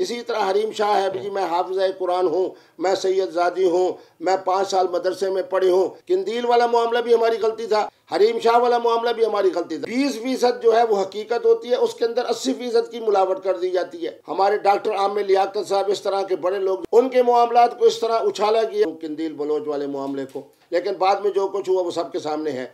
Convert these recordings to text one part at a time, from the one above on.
इसी तरह हरीम शाह है जी मैं हाफज कुरान हूँ मैं सैयद जादी हूँ मैं पाँच साल मदरसे में पढ़ी हूँ किंदील वाला मामला भी हमारी गलती था हरीम शाह वाला मामला भी हमारी गलती था बीस फीसद जो है वो हकीकत होती है उसके अंदर अस्सी फीसद की मिलावट कर दी जाती है हमारे डॉक्टर आमिर लियात साहब इस तरह के बड़े लोग उनके मामला को इस तरह उछाला किया किंदील बलोच वाले मामले को लेकिन बाद में जो कुछ हुआ वो सबके सामने है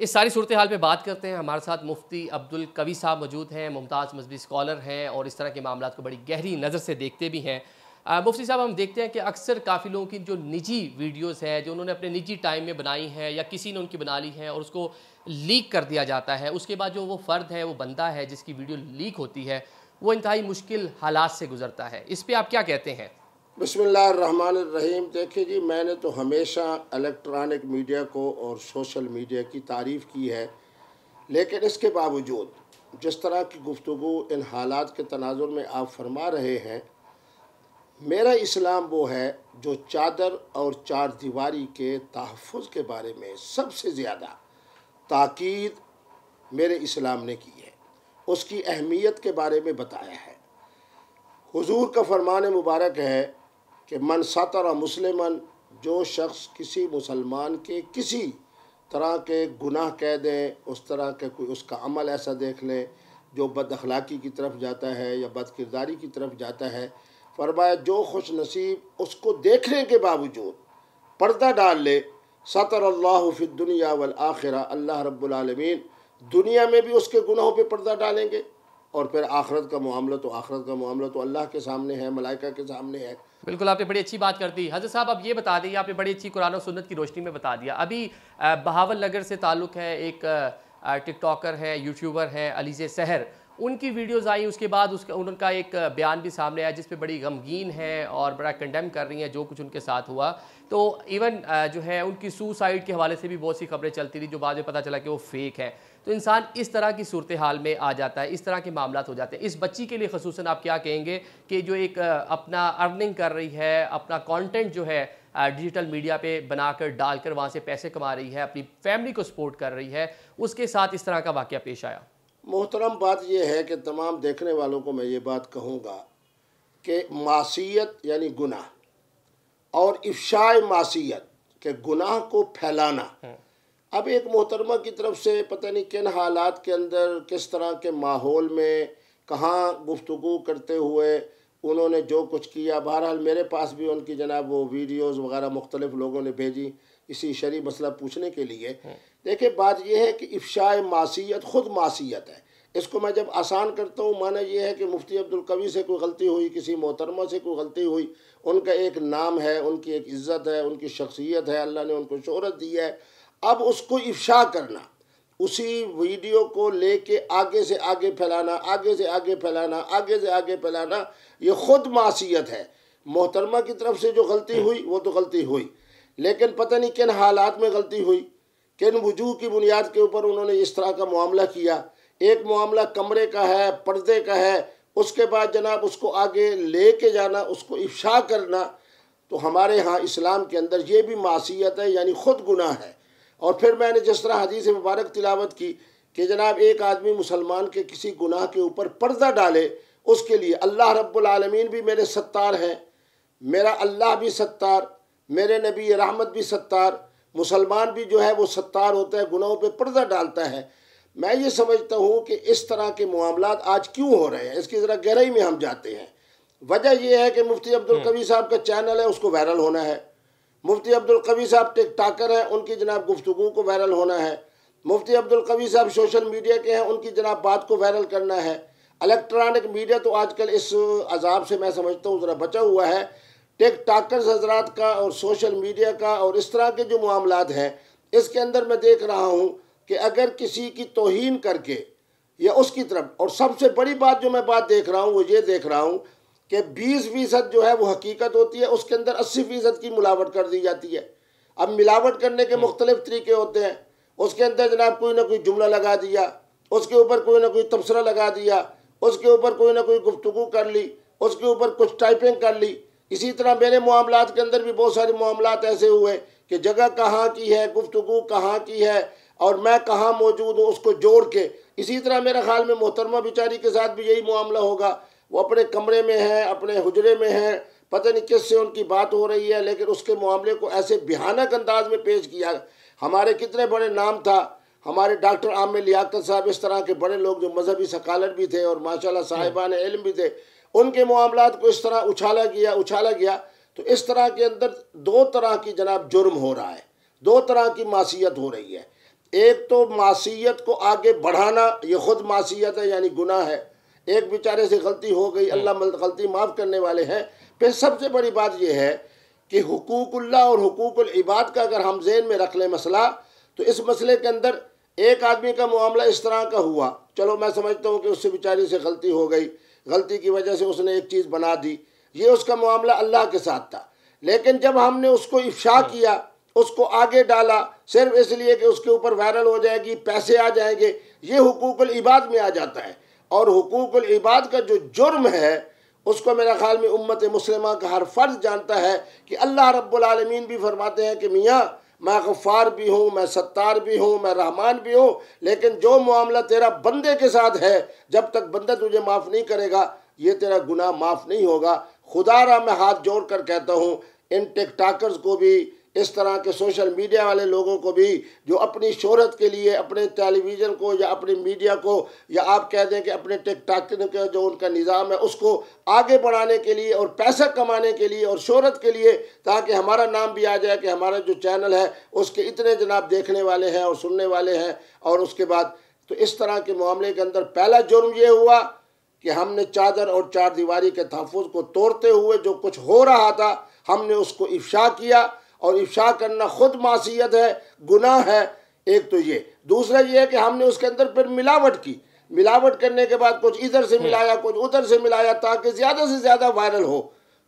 इस सारी सूरत हाल पे बात करते हैं हमारे साथ मुफ्ती अब्दुल कवी साहब मौजूद हैं मुमताज़ मजहबी स्कॉलर हैं और इस तरह के मामला को बड़ी गहरी नज़र से देखते भी हैं मुफ्ती साहब हम देखते हैं कि अक्सर काफ़ी लोगों की जो निजी वीडियोस हैं जो उन्होंने अपने निजी टाइम में बनाई हैं या किसी ने उनकी बना ली हैं और उसको लीक कर दिया जाता है उसके बाद जो वो फ़र्द है वो बंदा है जिसकी वीडियो लीक होती है वो इंतहाई मुश्किल हालात से गुजरता है इस पर आप क्या कहते हैं बसमीम देखिए जी मैंने तो हमेशा इलेक्ट्रॉनिक मीडिया को और सोशल मीडिया की तारीफ़ की है लेकिन इसके बावजूद जिस तरह की गुफ्तु इन हालात के तनाजुर में आप फरमा रहे हैं मेरा इस्लाम वो है जो चादर और चार दीवारी के तहफ़ के बारे में सबसे ज़्यादा ताक़द मेरे इस्लाम ने की है उसकी अहमियत के बारे में बताया है हुजूर का फरमान मुबारक है कि मन सतर मुसलमन जो शख्स किसी मुसलमान के किसी तरह के गुनाह कह दें उस तरह के कोई उसका अमल ऐसा देख लें जो बद अखलाक़ी की तरफ जाता है या बद किरदारी की तरफ जाता है फरमाया जो खुश नसीब उसको देखने के बावजूद पर्दा डाल ले सतर अल्लाह फिर दुनिया वल आखिर अल्लाह रब्लम दुनिया में भी उसके गुनाहों पे पर्दा डालेंगे और फिर आखरत का मामला तो आखरत का मामला तो अल्लाह के सामने है मलाइका के सामने है बिल्कुल आपने बड़ी अच्छी बात कर दी हजरत साहब आप ये बता दें आपने बड़ी अच्छी कुरान और सुन्नत की रोशनी में बता दिया अभी बहावल नगर से ताल्लुक़ है एक टिकटॉकर है यूट्यूबर हैं अलीज़ सहर उनकी वीडियोस आई उसके बाद उसका उनका एक बयान भी सामने आया जिस बड़ी गमगीन है और बड़ा कंडेम कर रही हैं जो कुछ उनके साथ हुआ तो इवन जो है उनकी सुसाइड के हवाले से भी बहुत सी खबरें चलती रही जो बाद में पता चला कि वो फेक है तो इंसान इस तरह की सूरत हाल में आ जाता है इस तरह के मामला हो जाते हैं इस बच्ची के लिए खसूस आप क्या कहेंगे कि जो एक अपना अर्निंग कर रही है अपना कॉन्टेंट जो है डिजिटल मीडिया पे बनाकर डालकर वहाँ से पैसे कमा रही है अपनी फैमिली को सपोर्ट कर रही है उसके साथ इस तरह का वाक़ पेश आया मोहतरम बात यह है कि तमाम देखने वालों को मैं ये बात कहूँगा कि मासीत यानी गुनाह और इफ्शाए मासीत के गुनाह को फैलाना हम्म। अब एक मोहतरमा की तरफ से पता नहीं किन हालात के अंदर किस तरह के माहौल में कहाँ गुफ्तु करते हुए उन्होंने जो कुछ किया बहरहाल मेरे पास भी उनकी जनाब वो वीडियोज़ वगैरह मुख्तलिफ लोगों ने भेजी इसी शरी मसला पूछने के लिए हाँ। देखिए बात यह है कि इफ्शा मासीत ख़ुद मासीत है इसको मैं जब आसान करता हूँ माना यह है कि मुफ्ती अब्दुल से कोई गलती हुई किसी मोहतरमा से कोई गलती हुई उनका एक नाम है उनकी एक इज़्ज़त है उनकी शख्सियत है अल्लाह ने उनको शहरत दी है अब उसको इफ्शा करना उसी वीडियो को लेके आगे से आगे फैलाना आगे से आगे फैलाना आगे से आगे फैलाना ये ख़ुद मासीत है मोहतरमा की तरफ से जो गलती हुई वो तो गलती हुई लेकिन पता नहीं किन हालात में गलती हुई किन वजूह की बुनियाद के ऊपर उन्होंने इस तरह का मामला किया एक मामला कमरे का है पर्दे का है उसके बाद जनाब उसको आगे ले के जाना उसको इफ्शा करना तो हमारे यहाँ इस्लाम के अंदर ये भी मासीत है यानी ख़ुद गुनाह है और फिर मैंने जिस तरह हदीस मुबारक तिलावत की कि जनाब एक आदमी मुसलमान के किसी गुनाह के ऊपर पर्दा डाले उसके लिए अल्लाह रब्बुलमीन भी मेरे सत्तार हैं मेरा अल्लाह भी सत्तार मेरे नबी रहमत भी सत्तार मुसलमान भी जो है वो सत्तार होता है गुनाहों पे पर्दा डालता है मैं ये समझता हूँ कि इस तरह के मामला आज क्यों हो रहे हैं इसकी ज़रा गहराई में हम जाते हैं वजह यह है कि मुफ्ती अब्दुल हम्म। कवी साहब का चैनल है उसको वायरल होना है मुफ्ती अब्दुल कवी साहब टिक टाकर हैं उनकी जनाब गुफ्तु को वायरल होना है मुफ्ती अब्दुल कवी साहब सोशल मीडिया के हैं उनकी जनाब बात को वायरल करना है इलेक्ट्रॉनिक मीडिया तो आजकल इस अजाब से मैं समझता हूँ ज़रा बचा हुआ है टिक टाकर हजरात का और सोशल मीडिया का और इस तरह के जो मामला हैं इसके अंदर मैं देख रहा हूँ कि अगर किसी की तोहन करके या उसकी तरफ और सबसे बड़ी बात जो मैं बात देख रहा हूँ वो ये देख रहा हूँ कि बीस फीसद जो है वो हकीकत होती है उसके अंदर अस्सी फीसद की मिलावट कर दी जाती है अब मिलावट करने के हम्म। मुख्तलिफ तरीके होते हैं उसके अंदर जनाब कोई ना कोई जुमला लगा दिया उसके ऊपर कोई ना कोई तबसरा लगा दिया उसके ऊपर कोई ना कोई गुफ्तु कर ली उसके ऊपर कुछ टाइपिंग कर ली इसी तरह मेरे मामला के अंदर भी बहुत सारे मामला ऐसे हुए कि जगह कहाँ की है गुफ्तु कहाँ की है और मैं कहाँ मौजूद हूँ उसको जोड़ के इसी तरह मेरा ख्याल में मोहतरमा बेचारी के साथ भी यही मामला होगा वो अपने कमरे में है अपने हुजरे में है पता नहीं किस से उनकी बात हो रही है लेकिन उसके मामले को ऐसे भयानक अंदाज में पेश किया हमारे कितने बड़े नाम था हमारे डॉक्टर आमिर लियाकत साहब इस तरह के बड़े लोग जो मजहबी सकालत भी थे और माशाल्लाह साहिबान इलम भी थे उनके मामला को इस तरह उछाला गया उछाला गया तो इस तरह के अंदर दो तरह की जनाब जुर्म हो रहा है दो तरह की मासीत हो रही है एक तो मासीत को आगे बढ़ाना ये ख़ुद मासीत है यानी गुना है एक बेचारे से गलती हो गई हम्म। अल्लाह गलती माफ़ करने वाले हैं फिर सबसे बड़ी बात यह है कि हकूकुल्ला और हकूकुल इबाद का अगर हम जेन में रख लें मसला तो इस मसले के अंदर एक आदमी का मामला इस तरह का हुआ चलो मैं समझता हूँ कि उससे बेचारे से गलती हो गई गलती की वजह से उसने एक चीज़ बना दी ये उसका मामला अल्लाह के साथ था लेकिन जब हमने उसको इफ्शा हम्म। किया उसको आगे डाला सिर्फ इसलिए कि उसके ऊपर वायरल हो जाएगी पैसे आ जाएंगे ये हकूक इबाद में आ जाता है और हकूक इबाद का जो जुर्म है उसको मेरा ख़्याल में उम्मत मुसलिम का हर फ़र्ज जानता है कि अल्लाह रब्बुलमीन भी फरमाते हैं कि मियाँ मैं गफ़ार भी हूँ मैं सत्तार भी हूँ मैं रहमान भी हूँ लेकिन जो मामला तेरा बंदे के साथ है जब तक बंदा तुझे माफ़ नहीं करेगा ये तेरा गुनाह माफ़ नहीं होगा खुदा रहा मैं हाथ जोड़ कर कहता हूँ इन टिकटाकर्स टाकर्स को भी इस तरह के सोशल मीडिया वाले लोगों को भी जो अपनी शोहरत के लिए अपने टेलीविज़न को या अपने मीडिया को या आप कह दें कि अपने टिकटॉक के जो उनका निज़ाम है उसको आगे बढ़ाने के लिए और पैसा कमाने के लिए और शोहरत के लिए ताकि हमारा नाम भी आ जाए कि हमारा जो चैनल है उसके इतने जनाब देखने वाले हैं और सुनने वाले हैं और उसके बाद तो इस तरह के मामले के अंदर पहला जुर्म ये हुआ कि हमने चादर और चार दीवारी के तहफ़ को तोड़ते हुए जो कुछ हो रहा था हमने उसको इफ्शा किया और इफ्शा करना ख़ुद मासीत है गुनाह है एक तो ये दूसरा ये है कि हमने उसके अंदर फिर मिलावट की मिलावट करने के बाद कुछ इधर से हम्म। मिलाया कुछ उधर से मिलाया ताकि ज़्यादा से ज़्यादा वायरल हो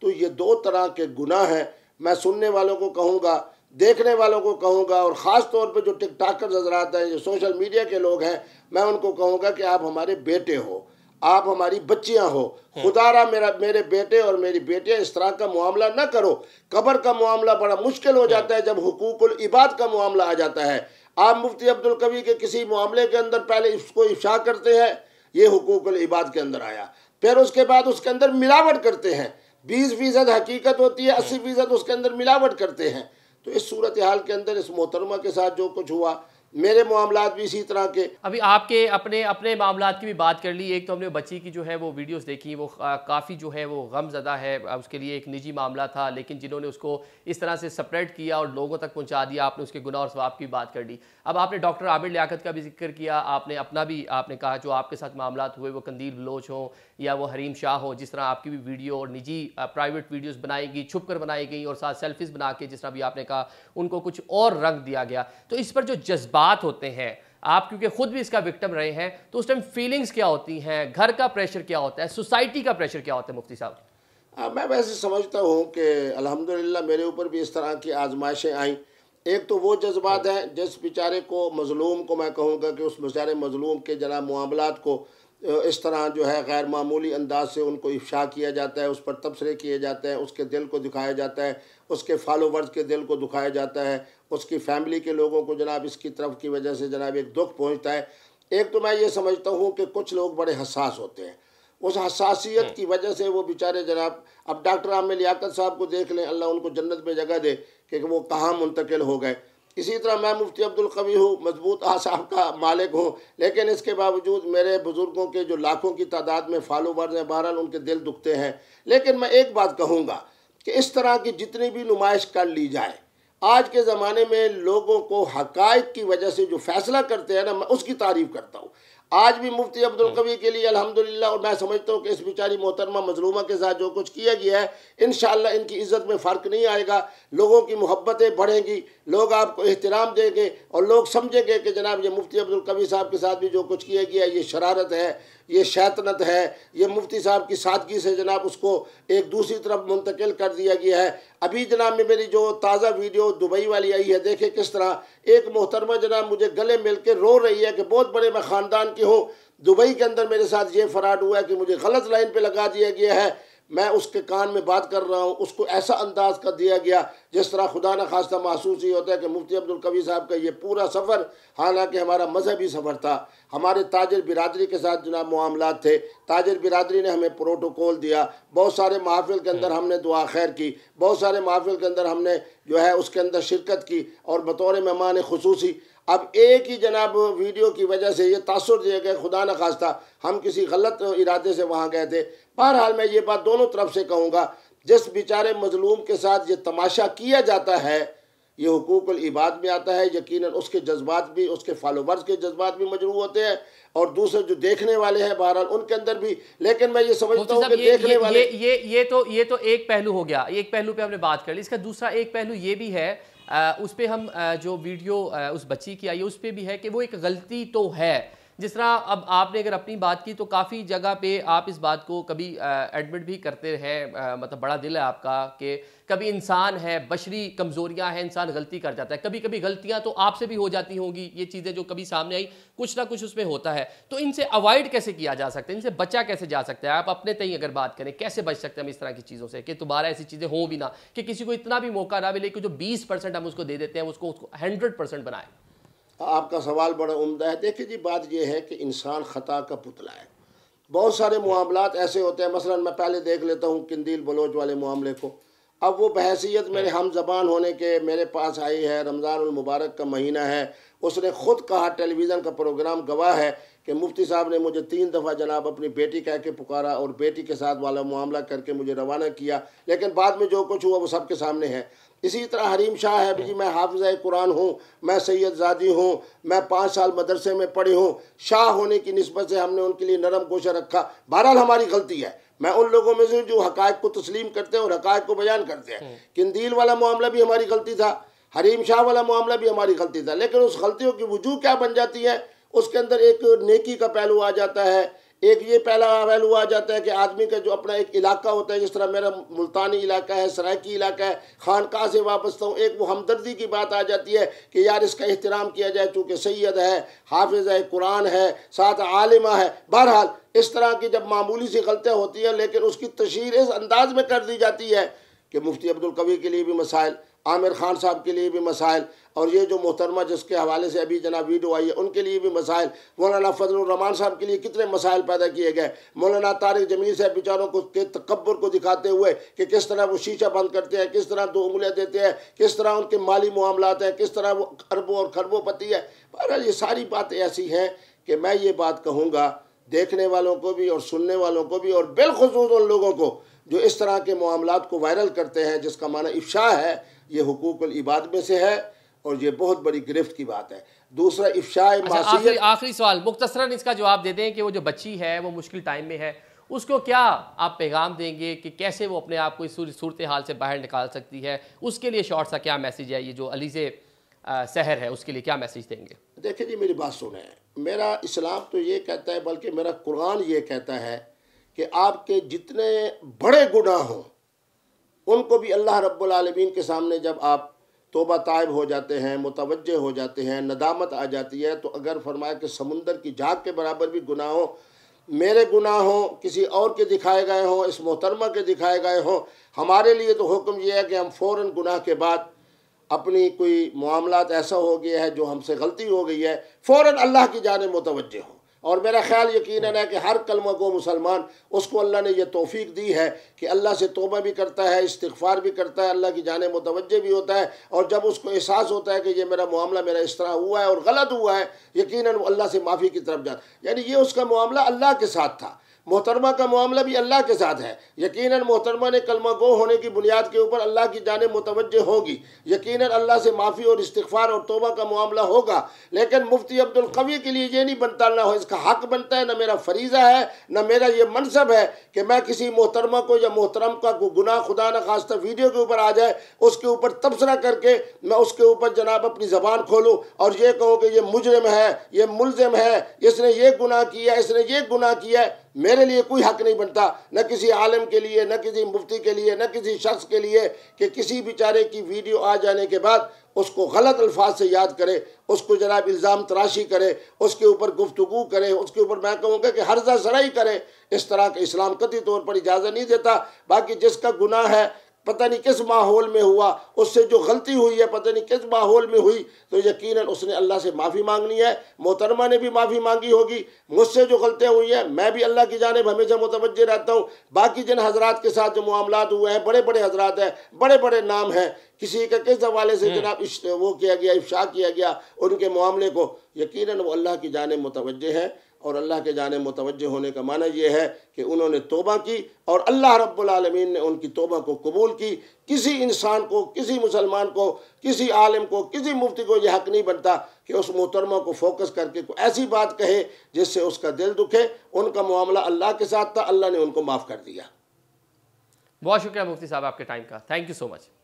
तो ये दो तरह के गुनाह हैं मैं सुनने वालों को कहूँगा देखने वालों को कहूँगा और ख़ास तौर पर जो टिक टाकर नजर आते हैं जो सोशल मीडिया के लोग हैं मैं उनको कहूँगा कि आप हमारे बेटे हो आप हमारी बच्चियां हो हाँ। खुदारा मेरा मेरे बेटे और मेरी बेटियां इस तरह का मामला ना करो कबर का मामला बड़ा मुश्किल हो जाता है हाँ। जब हकूकुल इबाद का मामला आ जाता है आप मुफ्ती अब्दुल कवी के किसी मामले के अंदर पहले इसको इफ्शा करते हैं ये हकूकुल इबाद के अंदर आया फिर उसके बाद उसके अंदर मिलावट करते हैं बीस फीसद हकीकत होती है अस्सी हाँ। फीसद उसके अंदर मिलावट करते हैं तो इस सूरत हाल के अंदर इस मोहतरमा के साथ जो कुछ हुआ मेरे मामला भी इसी तरह के अभी आपके अपने अपने मामला की भी बात कर ली एक तो हमने बच्ची की जो है वो वीडियोस देखी वो काफ़ी जो है वो गम ज़दा है उसके लिए एक निजी मामला था लेकिन जिन्होंने उसको इस तरह से सपरेट किया और लोगों तक पहुंचा दिया आपने उसके गुना और स्वाब की बात कर ली अब आपने डॉक्टर आबिर लियाकत का भी जिक्र किया आपने अपना भी आपने कहा जो आपके साथ मामला हुए वो कंदील बलोच हों या वो हरीम शाह हो जिस तरह आपकी भी वीडियो और निजी प्राइवेट वीडियोज़ बनाई गई छुप बनाई गई और साथ सेल्फीज बना के जिस तरह भी आपने कहा उनको कुछ और रंग दिया गया तो इस पर जो जज्बा बात होते हैं आप क्योंकि खुद भी इसका विक्टम रहे हैं तो उस टाइम फीलिंग्स क्या होती हैं घर का प्रेशर क्या होता है सोसाइटी का प्रेशर क्या होता है मुफ्ती साहब हाँ, मैं वैसे समझता हूँ कि अल्हम्दुलिल्लाह मेरे ऊपर भी इस तरह की आजमाइशें आई एक तो वो जज्बात हैं जिस बेचारे को मजलूम को मैं कहूँगा कि उस बेचारे मजलूम के जना मामलात को इस तरह जो है गैर मामूली अंदाज से उनको इफ्शा किया जाता है उस पर तबसरे किए जाते हैं उसके दिल को दिखाया जाता है उसके फॉलोवर्स के दिल को दुखाया जाता है उसकी फैमिली के लोगों को जनाब इसकी तरफ की वजह से जनाब एक दुख पहुँचता है एक तो मैं ये समझता हूँ कि कुछ लोग बड़े हसास होते हैं उस हसासीत हम्म। की वजह से वो बेचारे जनाब अब डॉक्टर आमिर लियाकत साहब को देख लें अल्लाह उनको जन्नत में जगह दे कि वो कहाँ मुंतकिल हो गए इसी तरह मैं मुफ्ती अब्दुल कवी हूँ मजबूत आसाब का मालिक हूँ लेकिन इसके बावजूद मेरे बुज़ुर्गों के जो लाखों की तादाद में फॉलोवर्स हैं बहरहाल उनके दिल दुखते हैं लेकिन मैं एक बात कहूँगा कि इस तरह की जितनी भी नुमाइश कर ली जाए आज के ज़माने में लोगों को हक़ की वजह से जो फैसला करते हैं ना मैं उसकी तारीफ़ करता हूँ आज भी मुफ्ती अब्दुल कबीर के लिए अल्हम्दुलिल्लाह और मैं समझता हूँ कि इस बेचारी मोहतरमा मजलूमा के साथ जो कुछ किया गया है इन इनकी इज्जत में फ़र्क नहीं आएगा लोगों की मोहब्बतें बढ़ेंगी लोग आपको एहतराम देंगे और लोग समझेंगे कि जनाब ये मुफ्ती अब्दुल कबीर साहब के साथ भी जो कुछ किया गया है ये शरारत है ये शैतनत है ये मुफ्ती साहब की सादगी से जनाब उसको एक दूसरी तरफ मुंतकिल कर दिया गया है अभी जनाब में मेरी जो ताज़ा वीडियो दुबई वाली आई है देखे किस तरह एक मोहतरमा जनाब मुझे गले मिल के रो रही है कि बहुत बड़े मैं ख़ानदान की हूँ दुबई के अंदर मेरे साथ ये फराड हुआ है कि मुझे गलत लाइन पर लगा दिया गया है मैं उसके कान में बात कर रहा हूँ उसको ऐसा अंदाज कर दिया गया जिस तरह खुदा न खास्ता महसूस ही होता है कि मुफ्ती अब्दुल कवी साहब का ये पूरा सफ़र हालांकि हमारा मजहबी सफ़र था हमारे ताजर बिरादरी के साथ जनाब मामला थे ताजर बिरादरी ने हमें प्रोटोकॉल दिया बहुत सारे महाफिल के अंदर हम्म। हमने दुआ खैर की बहुत सारे महाफिल के अंदर हमने जो है उसके अंदर शिरकत की और बतौर मेहमान खसूसी अब एक ही जनाब वीडियो की वजह से ये तासर दिया गया खुदा न खास्ता हम किसी गलत इरादे से वहाँ गए थे बहरहाल मैं ये बात दोनों तरफ से कहूँगा जिस बेचारे मजलूम के साथ ये तमाशा किया जाता है ये हकूक़ल इबाद में आता है यकीन उसके जज्बात भी उसके फॉलोवर्स के जज्बात भी मजरू होते हैं और दूसरे जो देखने वाले हैं बहरहाल उनके अंदर भी लेकिन मैं ये समझता हूँ ये, ये, ये ये तो ये तो एक पहलू हो गया एक पहलू पे हमने बात कर ली इसका दूसरा एक पहलू ये भी है उस पर हम जो वीडियो उस बच्ची की आई है उस पर भी है कि वो एक गलती तो है जिस तरह अब आपने अगर अपनी बात की तो काफ़ी जगह पे आप इस बात को कभी एडमिट भी करते रहे मतलब बड़ा दिल है आपका कि कभी इंसान है बशरी कमज़ोरियाँ हैं इंसान गलती कर जाता है कभी कभी गलतियाँ तो आपसे भी हो जाती होंगी ये चीज़ें जो कभी सामने आई कुछ ना कुछ उसमें होता है तो इनसे अवॉइड कैसे किया जा सकता है इनसे बचा कैसे जा सकता है आप अपने तय अगर बात करें कैसे बच सकते हैं हम इस तरह की चीज़ों से कि दोबारा ऐसी चीज़ें हों भी ना कि किसी को इतना भी मौका ना मिले कि जो बीस हम उसको दे देते हैं उसको उसको हंड्रेड बनाए आपका सवाल बड़ा उम्दा है देखिए जी बात यह है कि इंसान ख़ता का पुतला है बहुत सारे मामलात ऐसे होते हैं मसलन मैं पहले देख लेता हूँ किंदील बलोच वाले मामले को अब वो बहसीत मेरे हम जबान होने के मेरे पास आई है रमज़ान मुबारक का महीना है उसने ख़ुद कहा टेलीविज़न का प्रोग्राम गवाह है कि मुफ्ती साहब ने मुझे तीन दफ़ा जनाब अपनी बेटी कह के पुकारा और बेटी के साथ वाला मामला करके मुझे रवाना किया लेकिन बाद में जो कुछ हुआ वो सबके सामने है इसी तरह हरीम शाह है जी मैं हाफज कुरान हूँ मैं सैयद जादी हूँ मैं पाँच साल मदरसे में पढ़ी हूँ शाह होने की नस्बत से हमने उनके लिए नरम कोशा रखा बहरहाल हमारी गलती है मैं उन लोगों में से जो हकायक को तस्लीम करते हैं और हकायक को बयान करते हैं हम्म। किंदील वाला मामला भी हमारी गलती था हरीम शाह वाला मामला भी हमारी गलती था लेकिन उस गलतियों की वजूह क्या बन जाती है उसके अंदर एक नेकी का पहलू आ जाता है एक ये पहला पहलू आ जाता है कि आदमी का जो अपना एक इलाका होता है जिस तरह मेरा मुल्तानी इलाका है सराकी इलाका है खानका से वाबस्ता हूँ एक वो हमदर्दी की बात आ जाती है कि यार इसका एहतराम किया जाए चूँकि सैद है हाफिज़ है कुरान है साथ आलिमा है बहरहाल इस तरह की जब मामूली सी गलतियाँ होती हैं लेकिन उसकी तशहर इस अंदाज में कर दी जाती है कि मुफ्ती अब्दुल कवी के लिए भी मसाइल आमिर खान साहब के लिए भी मसाइल और ये जो मोहतरमा जिसके हवाले से अभी जनाब वीडियो आई है उनके लिए भी मसाइल मौलाना फजलरहमान साहब के लिए कितने मसाइल पैदा किए गए मौलाना तारिक जमीन साहब बेचारों को के तकबर को दिखाते हुए कि किस तरह वो शीशा बंद करते हैं किस तरह दो उंगलियाँ देते हैं किस तरह उनके माली मामला हैं किस तरह वो अरबों और खरबों पति है बहरहाल ये सारी बातें ऐसी हैं कि मैं ये बात कहूँगा देखने वालों को भी और सुनने वालों को भी और बिलखसूस उन लोगों को जो इस तरह के मामला को वायरल करते हैं जिसका माना इफ्शा है ये हुकूक इबाद में से है और ये बहुत बड़ी गिरफ्त की बात है दूसरा इफ्शा अच्छा, आखिरी सवाल मुख्तसरा इसका जवाब दे दें कि वो जो बच्ची है वो मुश्किल टाइम में है उसको क्या आप पैगाम देंगे कि कैसे वो अपने आप को इस सूरत हाल से बाहर निकाल सकती है उसके लिए शॉर्ट सा क्या मैसेज है ये जो अलीज़े शहर है उसके लिए क्या मैसेज देंगे देखिए जी मेरी बात सुने मेरा इस्लाम तो ये कहता है बल्कि मेरा कुरान ये कहता है कि आपके जितने बड़े गुनाह हों उनको भी अल्लाह रब्बुल के सामने जब आप तोबा तायब हो जाते हैं मुतवजह हो जाते हैं नदामत आ जाती है तो अगर फरमाया कि समुंदर की झाग के बराबर भी हो मेरे गुनाह हों किसी और के दिखाए गए हों इस मोहतरमा के दिखाए गए हों हमारे लिए तो हुक्म यह है कि हम फ़ौर गुनाह के बाद अपनी कोई मामला ऐसा हो गया है जो हमसे गलती हो गई है फ़ौर अल्लाह की जान मुतवजह हों और मेरा ख्याल यकीन है कि हर कलमा को मुसलमान उसको अल्लाह ने यह तोफ़ी दी है कि अल्लाह से तोबा भी करता है इस्तफ़ार भी करता है अल्लाह की जान मुतवजह भी होता है और जब उसको एहसास होता है कि ये मेरा मामला मेरा इस तरह हुआ है और गलत हुआ है यकीन अल्लाह से माफ़ी की तरफ जाता यानी ये उसका मामला अल्लाह के साथ था मोहतरमा का मामला भी अल्लाह के साथ है यकीन मोहतरमा ने कलमा गो होने की बुनियाद के ऊपर अल्लाह की जान मुतवजह होगी यकीन अल्लाह से माफ़ी और इस्तफ़ार और तोबा का मामला होगा लेकिन मुफ्ती अब्दुल्कवी के लिए ये नहीं बनता ना हो इसका हक बनता है ना मेरा फरीज़ा है न मेरा ये मनसब है कि मैं किसी मोहतरमा को या मोहतरम का गुना खुदा न खास्ता वीडियो के ऊपर आ जाए उसके ऊपर तबसरा करके मैं उसके ऊपर जनाब अपनी ज़बान खोलूँ और ये कहूँ कि ये मुजरम है ये मुलम है इसने ये गुनाह किया इसने ये गुनाह किया मेरे लिए कोई हक नहीं बनता न किसी आलम के लिए न किसी मुफ्ती के लिए न किसी शख्स के लिए कि किसी बेचारे की वीडियो आ जाने के बाद उसको गलत अल्फाज से याद करे उसको जनाब इल्ज़ाम तराशी करे उसके ऊपर गुफ्तु करे उसके ऊपर मैं कहूँगा कि हर्जा सराई करे इस तरह का इस्लाम कति तौर पर इजाज़त नहीं देता बाकी जिसका गुनाह है पता नहीं किस माहौल में हुआ उससे जो गलती हुई है पता नहीं किस माहौल में हुई तो यकीनन उसने अल्लाह से माफ़ी मांगनी है मोहतरमा ने भी माफ़ी मांगी होगी मुझसे जो गलतियाँ हुई हैं मैं भी अल्लाह की जानब हमेशा मुतवजह रहता हूँ बाकी जिन हजरात के साथ जो मामला हुए हैं बड़े बड़े हजरात हैं बड़े बड़े नाम हैं किसी का किस हवाले से हम्म। जनाब वो किया गया इफ्शा किया गया उनके मामले को यकीन वो अल्लाह की जानब मुतवजह है और अल्लाह के जाने मुतवजह होने का माना यह है कि उन्होंने तोबा की और अल्लाह रब्बुलमीन ने उनकी तोबा को कबूल की किसी इंसान को किसी मुसलमान को किसी आलिम को किसी मुफ्ती को यह हक नहीं बनता कि उस मोहतरमा को फोकस करके कोई ऐसी बात कहे जिससे उसका दिल दुखे उनका मामला अल्लाह के साथ था अल्लाह ने उनको माफ़ कर दिया बहुत शुक्रिया मुफ्ती साहब आपके टाइम का थैंक यू सो मच